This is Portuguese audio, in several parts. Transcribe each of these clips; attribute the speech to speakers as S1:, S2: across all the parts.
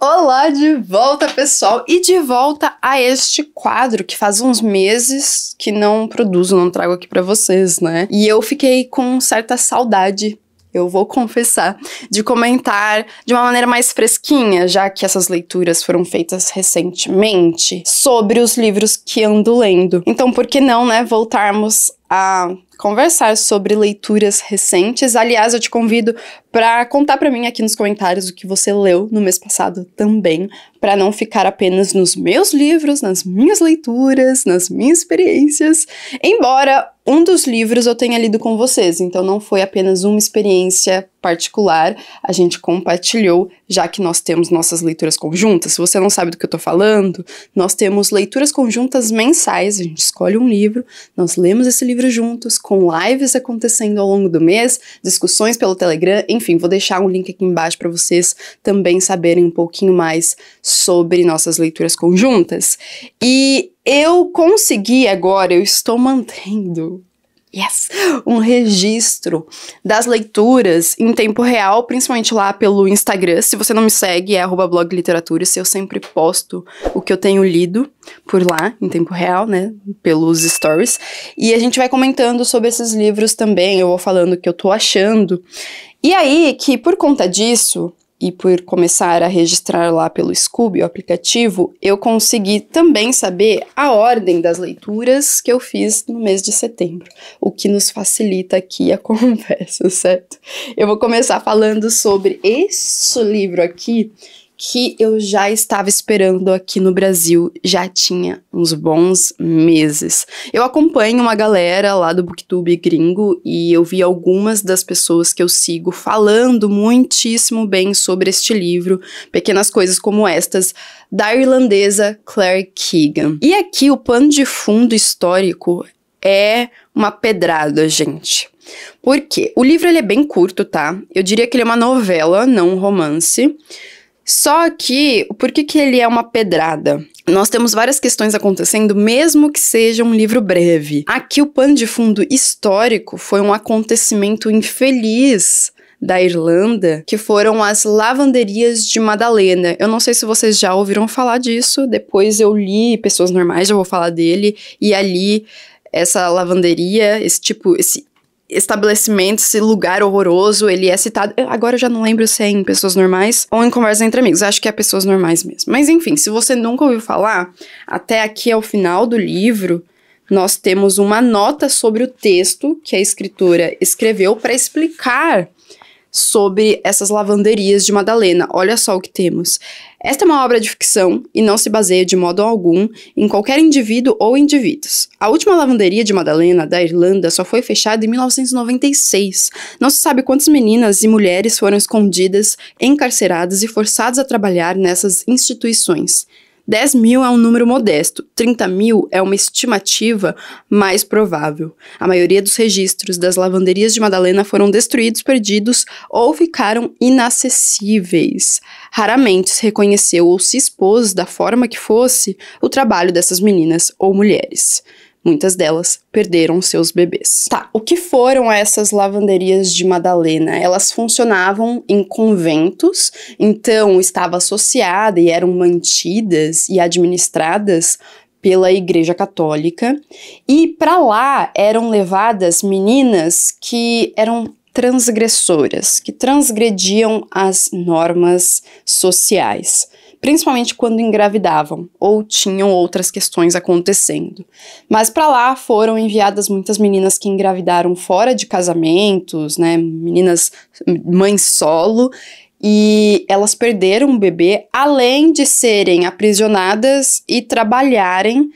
S1: Olá de volta, pessoal, e de volta a este quadro que faz uns meses que não produzo, não trago aqui para vocês, né? E eu fiquei com certa saudade eu vou confessar, de comentar de uma maneira mais fresquinha, já que essas leituras foram feitas recentemente, sobre os livros que ando lendo. Então, por que não, né, voltarmos a conversar sobre leituras recentes. Aliás, eu te convido para contar para mim aqui nos comentários o que você leu no mês passado também, para não ficar apenas nos meus livros, nas minhas leituras, nas minhas experiências. Embora um dos livros eu tenha lido com vocês, então não foi apenas uma experiência particular, a gente compartilhou, já que nós temos nossas leituras conjuntas. Se você não sabe do que eu tô falando, nós temos leituras conjuntas mensais, a gente escolhe um livro, nós lemos esse livro juntos, com lives acontecendo ao longo do mês, discussões pelo Telegram, enfim, vou deixar um link aqui embaixo para vocês também saberem um pouquinho mais sobre nossas leituras conjuntas. E eu consegui agora, eu estou mantendo yes, um registro das leituras em tempo real, principalmente lá pelo Instagram. Se você não me segue, é blog se Eu sempre posto o que eu tenho lido por lá, em tempo real, né? Pelos stories. E a gente vai comentando sobre esses livros também. Eu vou falando o que eu tô achando. E aí, que por conta disso, e por começar a registrar lá pelo Scooby, o aplicativo, eu consegui também saber a ordem das leituras que eu fiz no mês de setembro, o que nos facilita aqui a conversa, certo? Eu vou começar falando sobre esse livro aqui, que eu já estava esperando aqui no Brasil já tinha uns bons meses. Eu acompanho uma galera lá do Booktube gringo e eu vi algumas das pessoas que eu sigo falando muitíssimo bem sobre este livro, pequenas coisas como estas, da irlandesa Claire Keegan. E aqui o pano de fundo histórico é uma pedrada, gente. Porque o livro ele é bem curto, tá? Eu diria que ele é uma novela, não um romance. Só que, por que, que ele é uma pedrada? Nós temos várias questões acontecendo, mesmo que seja um livro breve. Aqui, o pano de fundo histórico foi um acontecimento infeliz da Irlanda, que foram as lavanderias de Madalena. Eu não sei se vocês já ouviram falar disso, depois eu li Pessoas Normais, já vou falar dele, e ali essa lavanderia, esse tipo, esse estabelecimento, esse lugar horroroso, ele é citado. Agora eu já não lembro se é em pessoas normais ou em conversa entre amigos. Acho que é pessoas normais mesmo. Mas enfim, se você nunca ouviu falar, até aqui é o final do livro. Nós temos uma nota sobre o texto que a escritora escreveu para explicar sobre essas lavanderias de Madalena. Olha só o que temos. Esta é uma obra de ficção e não se baseia de modo algum em qualquer indivíduo ou indivíduos. A última lavanderia de Madalena, da Irlanda, só foi fechada em 1996. Não se sabe quantas meninas e mulheres foram escondidas, encarceradas e forçadas a trabalhar nessas instituições. 10 mil é um número modesto, 30 mil é uma estimativa mais provável. A maioria dos registros das lavanderias de Madalena foram destruídos, perdidos ou ficaram inacessíveis. Raramente se reconheceu ou se expôs, da forma que fosse, o trabalho dessas meninas ou mulheres. Muitas delas perderam seus bebês. Tá, o que foram essas lavanderias de Madalena? Elas funcionavam em conventos, então estava associada e eram mantidas e administradas pela Igreja Católica, e para lá eram levadas meninas que eram transgressoras, que transgrediam as normas sociais principalmente quando engravidavam ou tinham outras questões acontecendo. Mas para lá foram enviadas muitas meninas que engravidaram fora de casamentos, né, meninas mães solo, e elas perderam o bebê, além de serem aprisionadas e trabalharem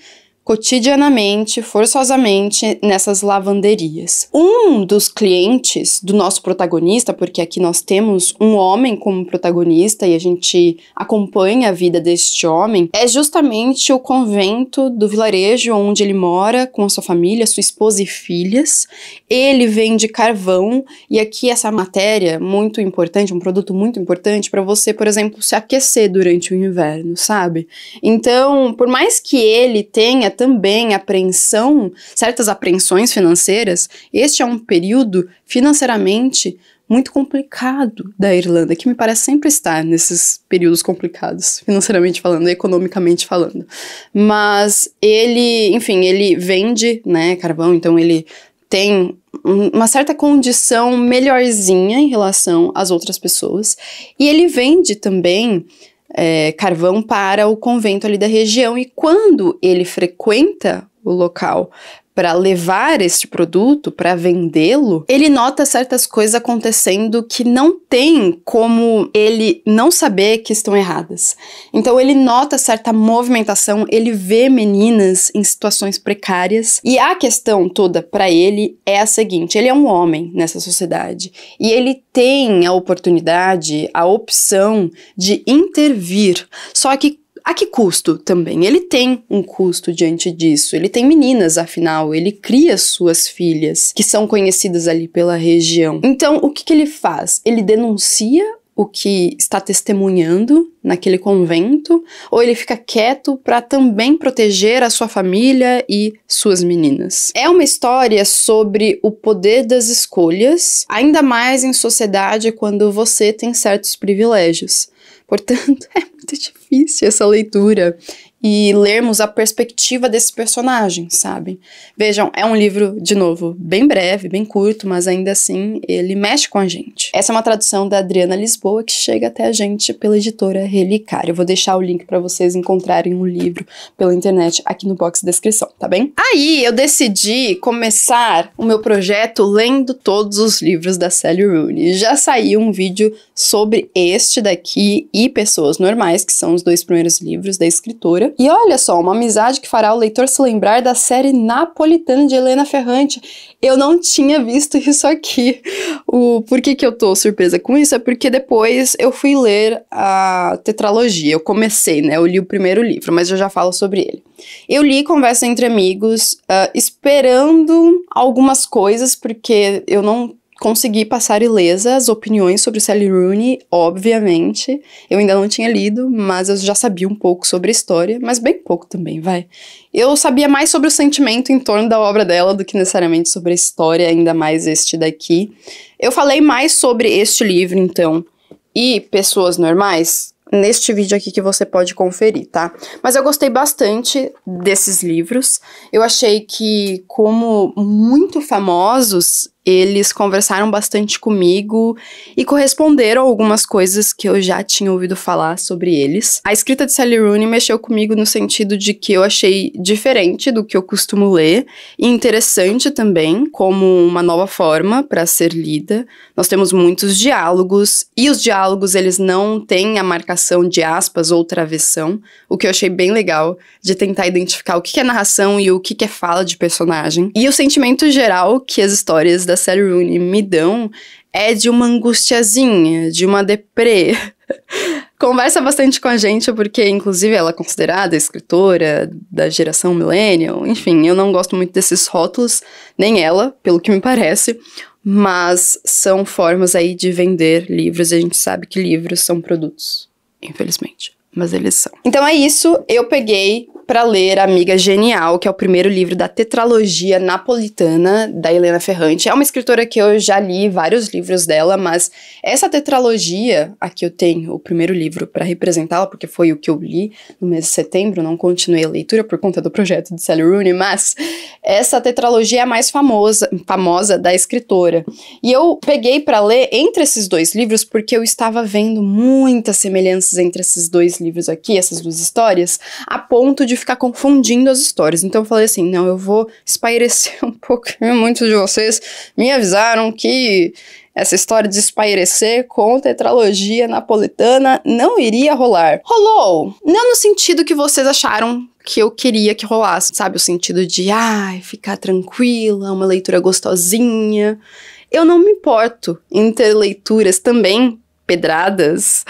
S1: cotidianamente, forçosamente nessas lavanderias. Um dos clientes do nosso protagonista, porque aqui nós temos um homem como protagonista e a gente acompanha a vida deste homem, é justamente o convento do vilarejo onde ele mora com a sua família, sua esposa e filhas. Ele vende carvão e aqui essa matéria muito importante, um produto muito importante para você, por exemplo, se aquecer durante o inverno, sabe? Então, por mais que ele tenha também apreensão, certas apreensões financeiras, este é um período financeiramente muito complicado da Irlanda, que me parece sempre estar nesses períodos complicados, financeiramente falando, economicamente falando. Mas ele, enfim, ele vende, né, carvão, então ele tem uma certa condição melhorzinha em relação às outras pessoas. E ele vende também é, carvão para o convento ali da região. E quando ele frequenta o local para levar este produto, para vendê-lo, ele nota certas coisas acontecendo que não tem como ele não saber que estão erradas. Então ele nota certa movimentação, ele vê meninas em situações precárias e a questão toda para ele é a seguinte: ele é um homem nessa sociedade e ele tem a oportunidade, a opção de intervir. Só que a que custo também? Ele tem um custo diante disso. Ele tem meninas, afinal, ele cria suas filhas, que são conhecidas ali pela região. Então, o que, que ele faz? Ele denuncia o que está testemunhando naquele convento, ou ele fica quieto para também proteger a sua família e suas meninas. É uma história sobre o poder das escolhas, ainda mais em sociedade quando você tem certos privilégios. Portanto, é muito difícil essa leitura e lermos a perspectiva desse personagem, sabe? Vejam, é um livro, de novo, bem breve, bem curto, mas ainda assim ele mexe com a gente. Essa é uma tradução da Adriana Lisboa que chega até a gente pela editora Relicário. Eu vou deixar o link para vocês encontrarem o um livro pela internet aqui no box de descrição, tá bem? Aí eu decidi começar o meu projeto lendo todos os livros da Sally Rooney. Já saiu um vídeo sobre este daqui e Pessoas Normais, que são os dois primeiros livros da escritora. E olha só, uma amizade que fará o leitor se lembrar da série napolitana de Helena Ferrante. Eu não tinha visto isso aqui. O por que, que eu tô surpresa com isso é porque depois eu fui ler a tetralogia. Eu comecei, né? Eu li o primeiro livro, mas eu já falo sobre ele. Eu li Conversa entre Amigos, uh, esperando algumas coisas, porque eu não consegui passar ilesa as opiniões sobre Sally Rooney, obviamente. Eu ainda não tinha lido, mas eu já sabia um pouco sobre a história, mas bem pouco também, vai. Eu sabia mais sobre o sentimento em torno da obra dela do que necessariamente sobre a história, ainda mais este daqui. Eu falei mais sobre este livro, então, e pessoas normais neste vídeo aqui que você pode conferir, tá? Mas eu gostei bastante desses livros. Eu achei que, como muito famosos, eles conversaram bastante comigo e corresponderam algumas coisas que eu já tinha ouvido falar sobre eles. A escrita de Sally Rooney mexeu comigo no sentido de que eu achei diferente do que eu costumo ler e interessante também, como uma nova forma para ser lida. Nós temos muitos diálogos e os diálogos eles não têm a marcação de aspas ou travessão, o que eu achei bem legal de tentar identificar o que é narração e o que é fala de personagem. E o sentimento geral que as histórias da Sally Rooney me dão é de uma angustiazinha, de uma deprê. Conversa bastante com a gente, porque, inclusive, ela é considerada escritora da geração millennial. Enfim, eu não gosto muito desses rótulos, nem ela, pelo que me parece. Mas são formas aí de vender livros, e a gente sabe que livros são produtos, infelizmente mas eles são. Então é isso, eu peguei para ler Amiga Genial, que é o primeiro livro da tetralogia napolitana da Helena Ferrante. É uma escritora que eu já li vários livros dela, mas essa tetralogia, aqui eu tenho o primeiro livro para representá-la, porque foi o que eu li no mês de setembro, não continuei a leitura por conta do projeto de Sally Rooney, mas essa tetralogia é a mais famosa, famosa da escritora. E eu peguei para ler entre esses dois livros porque eu estava vendo muitas semelhanças entre esses dois livros aqui, essas duas histórias, a ponto de de ficar confundindo as histórias. Então eu falei assim: não, eu vou espairecer um pouquinho. Muitos de vocês me avisaram que essa história de espairecer com tetralogia napolitana não iria rolar. Rolou! Não no sentido que vocês acharam que eu queria que rolasse, sabe? O sentido de, ai, ah, ficar tranquila, uma leitura gostosinha. Eu não me importo em ter leituras também pedradas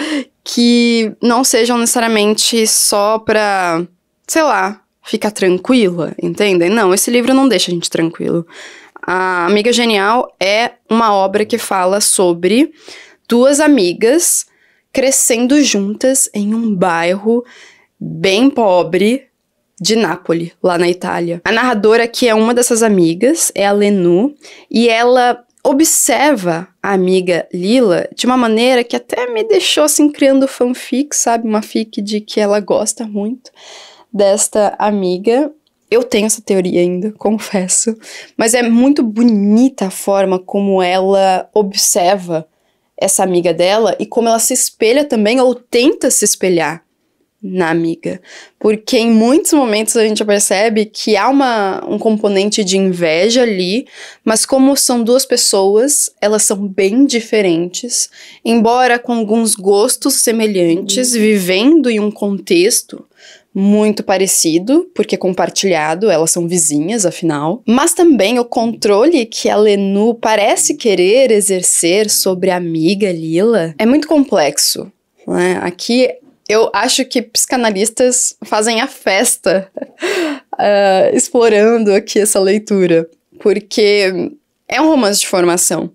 S1: que não sejam necessariamente só para sei lá, fica tranquila, entendem? Não, esse livro não deixa a gente tranquilo. A Amiga Genial é uma obra que fala sobre duas amigas crescendo juntas em um bairro bem pobre de Nápoles, lá na Itália. A narradora que é uma dessas amigas é a Lenu e ela observa a amiga Lila de uma maneira que até me deixou assim criando fanfic, sabe, uma fic de que ela gosta muito desta amiga. Eu tenho essa teoria ainda, confesso, mas é muito bonita a forma como ela observa essa amiga dela e como ela se espelha também ou tenta se espelhar na amiga. Porque em muitos momentos a gente percebe que há uma, um componente de inveja ali, mas como são duas pessoas, elas são bem diferentes, embora com alguns gostos semelhantes, uhum. vivendo em um contexto muito parecido, porque é compartilhado, elas são vizinhas, afinal, mas também o controle que a Lenu parece querer exercer sobre a amiga Lila é muito complexo. Né? Aqui eu acho que psicanalistas fazem a festa uh, explorando aqui essa leitura, porque é um romance de formação.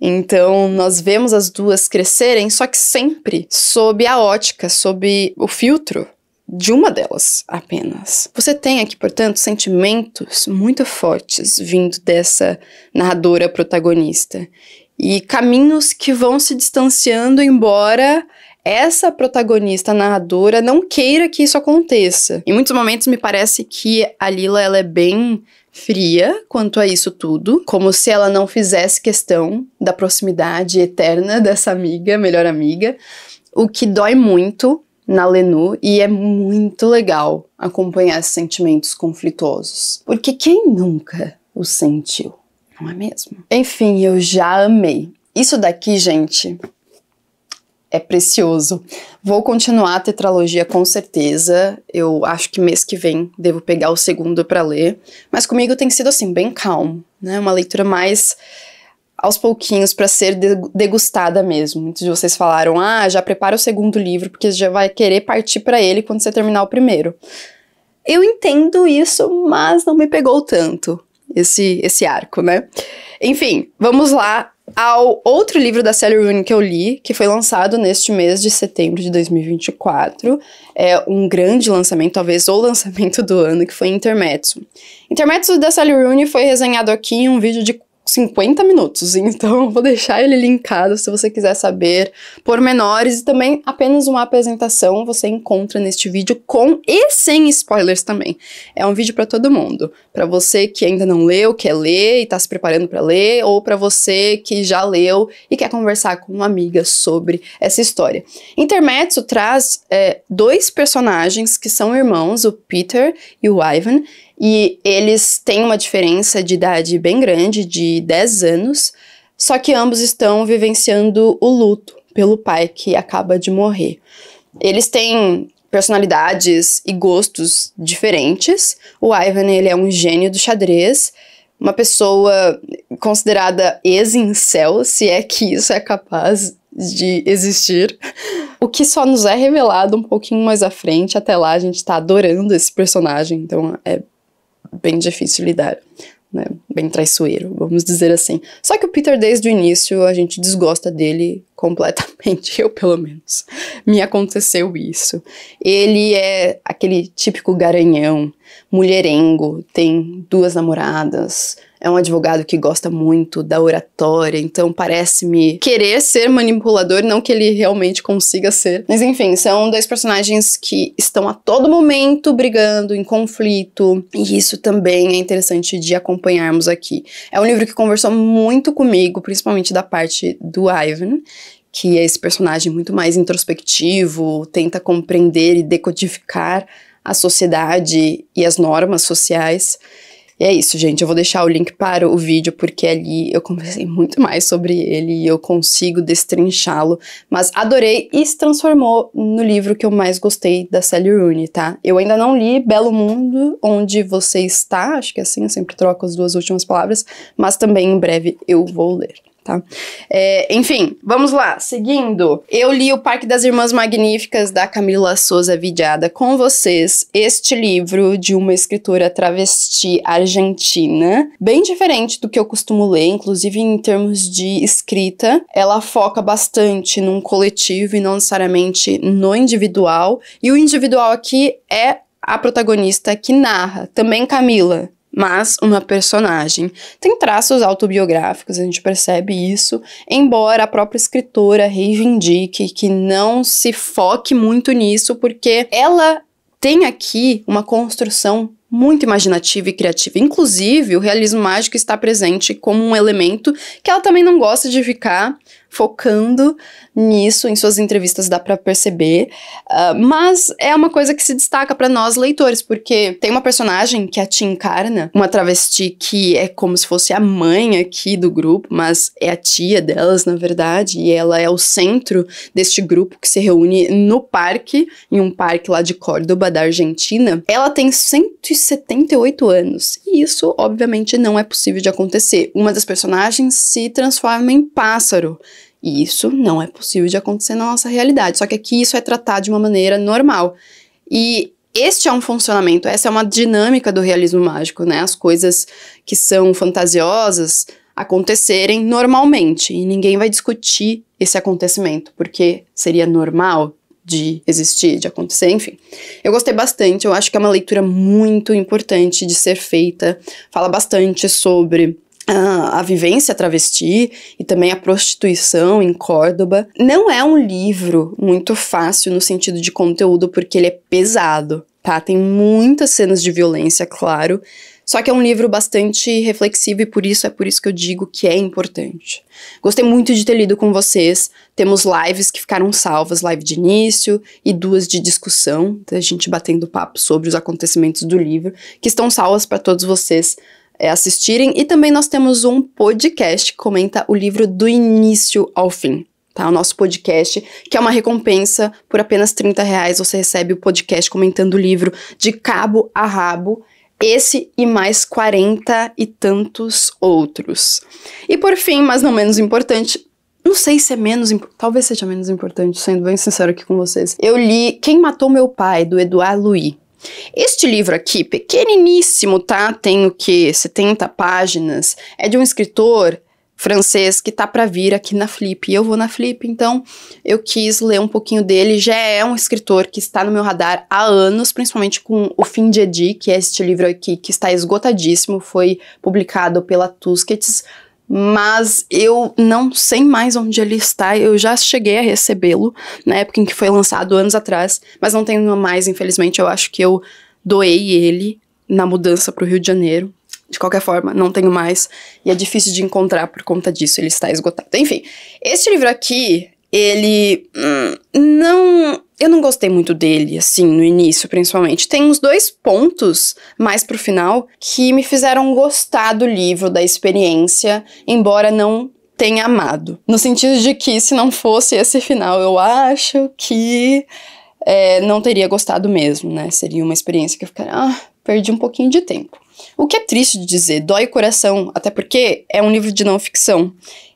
S1: Então, nós vemos as duas crescerem, só que sempre sob a ótica, sob o filtro de uma delas apenas. Você tem aqui, portanto, sentimentos muito fortes vindo dessa narradora protagonista e caminhos que vão se distanciando, embora essa protagonista narradora não queira que isso aconteça. Em muitos momentos me parece que a Lila ela é bem fria quanto a isso tudo, como se ela não fizesse questão da proximidade eterna dessa amiga, melhor amiga, o que dói muito na Lenu e é muito legal acompanhar esses sentimentos conflituosos, porque quem nunca o sentiu, não é mesmo? Enfim, eu já amei. Isso daqui, gente, é precioso. Vou continuar a tetralogia com certeza. Eu acho que mês que vem devo pegar o segundo para ler, mas comigo tem sido assim bem calmo, né? Uma leitura mais aos pouquinhos para ser degustada mesmo. Muitos de vocês falaram: "Ah, já prepara o segundo livro porque já vai querer partir para ele quando você terminar o primeiro". Eu entendo isso, mas não me pegou tanto esse esse arco, né? Enfim, vamos lá ao outro livro da Sally Rooney que eu li, que foi lançado neste mês de setembro de 2024. É um grande lançamento, talvez o lançamento do ano, que foi Intermezzo. Intermezzo da Sally Rooney foi resenhado aqui em um vídeo de 50 minutos, então vou deixar ele linkado se você quiser saber pormenores e também apenas uma apresentação você encontra neste vídeo com e sem spoilers também. É um vídeo para todo mundo, para você que ainda não leu, quer ler e está se preparando para ler, ou para você que já leu e quer conversar com uma amiga sobre essa história. Intermezzo traz é, dois personagens que são irmãos, o Peter e o Ivan, e eles têm uma diferença de idade bem grande, de 10 anos, só que ambos estão vivenciando o luto pelo pai que acaba de morrer. Eles têm personalidades e gostos diferentes. O Ivan, ele é um gênio do xadrez, uma pessoa considerada ex-incel, se é que isso é capaz de existir. O que só nos é revelado um pouquinho mais à frente. Até lá a gente tá adorando esse personagem, então é bem difícil lidar. Né? Bem traiçoeiro, vamos dizer assim. Só que o Peter, desde o início, a gente desgosta dele completamente. Eu, pelo menos. Me aconteceu isso. Ele é aquele típico garanhão mulherengo, tem duas namoradas, é um advogado que gosta muito da oratória, então parece-me querer ser manipulador, não que ele realmente consiga ser. Mas enfim, são dois personagens que estão a todo momento brigando, em conflito, e isso também é interessante de acompanharmos aqui. É um livro que conversou muito comigo, principalmente da parte do Ivan, que é esse personagem muito mais introspectivo, tenta compreender e decodificar a sociedade e as normas sociais. E é isso, gente. Eu vou deixar o link para o vídeo, porque ali eu conversei muito mais sobre ele e eu consigo destrinchá-lo. Mas adorei e se transformou no livro que eu mais gostei da Sally Rooney, tá? Eu ainda não li Belo Mundo, Onde Você Está, acho que é assim, eu sempre troco as duas últimas palavras, mas também em breve eu vou ler tá? É, enfim, vamos lá. Seguindo, eu li o Parque das Irmãs Magníficas da Camila Souza Vidiada com vocês. Este livro de uma escritora travesti argentina, bem diferente do que eu costumo ler, inclusive em termos de escrita. Ela foca bastante num coletivo e não necessariamente no individual. E o individual aqui é a protagonista que narra, também Camila, mas uma personagem. Tem traços autobiográficos, a gente percebe isso, embora a própria escritora reivindique que não se foque muito nisso, porque ela tem aqui uma construção muito imaginativa e criativa. Inclusive, o realismo mágico está presente como um elemento que ela também não gosta de ficar focando nisso em suas entrevistas, dá para perceber. Uh, mas é uma coisa que se destaca para nós leitores, porque tem uma personagem que é a tia encarna, uma travesti que é como se fosse a mãe aqui do grupo, mas é a tia delas, na verdade, e ela é o centro deste grupo que se reúne no parque, em um parque lá de Córdoba, da Argentina. Ela tem 178 anos, e isso, obviamente, não é possível de acontecer. Uma das personagens se transforma em pássaro e isso não é possível de acontecer na nossa realidade. Só que aqui isso é tratado de uma maneira normal. E este é um funcionamento, essa é uma dinâmica do realismo mágico, né? As coisas que são fantasiosas acontecerem normalmente e ninguém vai discutir esse acontecimento, porque seria normal de existir, de acontecer, enfim. Eu gostei bastante, eu acho que é uma leitura muito importante de ser feita, fala bastante sobre ah, a vivência travesti e também a prostituição em Córdoba. Não é um livro muito fácil no sentido de conteúdo, porque ele é pesado, tá? Tem muitas cenas de violência, claro. Só que é um livro bastante reflexivo e por isso é por isso que eu digo que é importante. Gostei muito de ter lido com vocês. Temos lives que ficaram salvas, live de início e duas de discussão, a gente batendo papo sobre os acontecimentos do livro, que estão salvas para todos vocês é, assistirem. E também nós temos um podcast que comenta o livro do início ao fim. Tá, o nosso podcast, que é uma recompensa por apenas 30 reais. Você recebe o podcast comentando o livro de cabo a rabo esse e mais 40 e tantos outros. E por fim, mas não menos importante, não sei se é menos talvez seja menos importante, sendo bem sincero aqui com vocês. Eu li Quem Matou Meu Pai, do Eduardo Louis. Este livro aqui, pequeniníssimo, tá? Tem o que 70 páginas. É de um escritor francês que tá para vir aqui na Flip. E eu vou na Flip, então eu quis ler um pouquinho dele. Já é um escritor que está no meu radar há anos, principalmente com O Fim de Edi, que é este livro aqui que está esgotadíssimo, foi publicado pela Tusquets mas eu não sei mais onde ele está. Eu já cheguei a recebê-lo na época em que foi lançado, anos atrás, mas não tenho mais, infelizmente. Eu acho que eu doei ele na mudança para o Rio de Janeiro. De qualquer forma, não tenho mais e é difícil de encontrar por conta disso, ele está esgotado. Enfim, este livro aqui ele hum, não eu não gostei muito dele, assim, no início, principalmente. Tem uns dois pontos, mais pro final, que me fizeram gostar do livro, da experiência, embora não tenha amado. No sentido de que, se não fosse esse final, eu acho que é, não teria gostado mesmo, né? Seria uma experiência que eu ficaria, ah, perdi um pouquinho de tempo. O que é triste de dizer, dói o coração, até porque é um livro de não ficção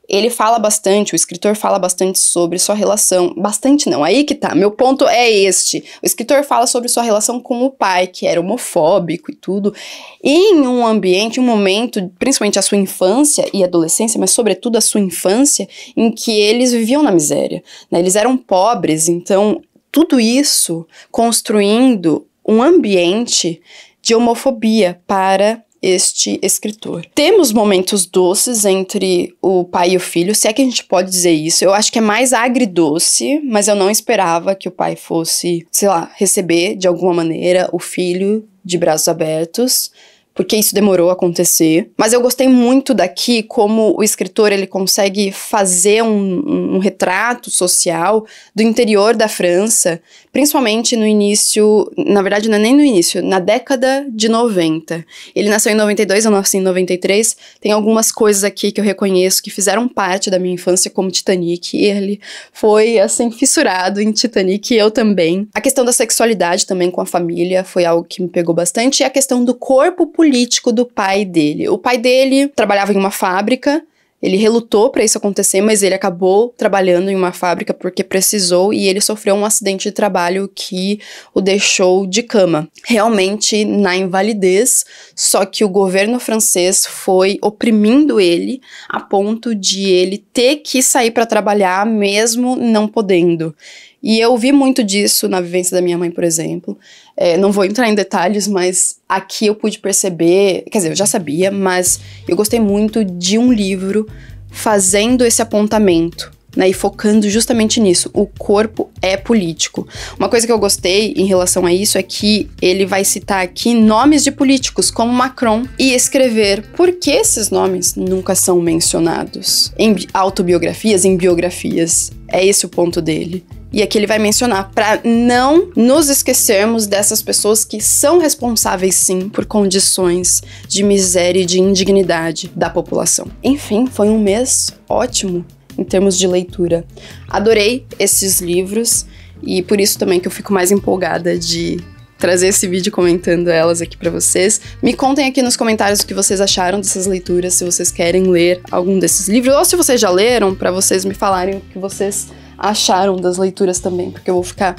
S1: ele fala bastante, o escritor fala bastante sobre sua relação. Bastante não, aí que tá. Meu ponto é este. O escritor fala sobre sua relação com o pai, que era homofóbico e tudo. E em um ambiente, um momento, principalmente a sua infância e adolescência, mas sobretudo a sua infância, em que eles viviam na miséria. Né? Eles eram pobres, então tudo isso construindo um ambiente de homofobia para este escritor. Temos momentos doces entre o pai e o filho, se é que a gente pode dizer isso. Eu acho que é mais agridoce, mas eu não esperava que o pai fosse, sei lá, receber de alguma maneira o filho de braços abertos porque isso demorou a acontecer. Mas eu gostei muito daqui como o escritor ele consegue fazer um, um retrato social do interior da França, principalmente no início, na verdade não é nem no início, na década de 90. Ele nasceu em 92, eu nasci em 93. Tem algumas coisas aqui que eu reconheço que fizeram parte da minha infância, como Titanic. Ele foi assim fissurado em Titanic e eu também. A questão da sexualidade também com a família foi algo que me pegou bastante e a questão do corpo político político do pai dele. O pai dele trabalhava em uma fábrica, ele relutou para isso acontecer, mas ele acabou trabalhando em uma fábrica porque precisou e ele sofreu um acidente de trabalho que o deixou de cama, realmente na invalidez. Só que o governo francês foi oprimindo ele a ponto de ele ter que sair para trabalhar mesmo não podendo. E eu vi muito disso na vivência da minha mãe, por exemplo. É, não vou entrar em detalhes, mas aqui eu pude perceber, quer dizer, eu já sabia, mas eu gostei muito de um livro fazendo esse apontamento né? E focando justamente nisso. O corpo é político. Uma coisa que eu gostei em relação a isso é que ele vai citar aqui nomes de políticos, como Macron, e escrever por que esses nomes nunca são mencionados em autobiografias, em biografias. É esse o ponto dele. E aqui ele vai mencionar para não nos esquecermos dessas pessoas que são responsáveis sim por condições de miséria e de indignidade da população. Enfim, foi um mês ótimo em termos de leitura. Adorei esses livros e por isso também que eu fico mais empolgada de trazer esse vídeo comentando elas aqui para vocês. Me contem aqui nos comentários o que vocês acharam dessas leituras, se vocês querem ler algum desses livros ou se vocês já leram, para vocês me falarem o que vocês acharam das leituras também, porque eu vou ficar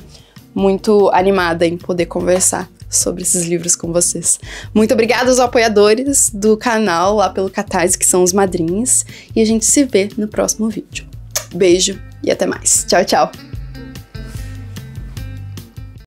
S1: muito animada em poder conversar sobre esses livros com vocês. Muito obrigada aos apoiadores do canal lá pelo Catarse, que são os madrinhos, e a gente se vê no próximo vídeo. Beijo e até mais. Tchau, tchau!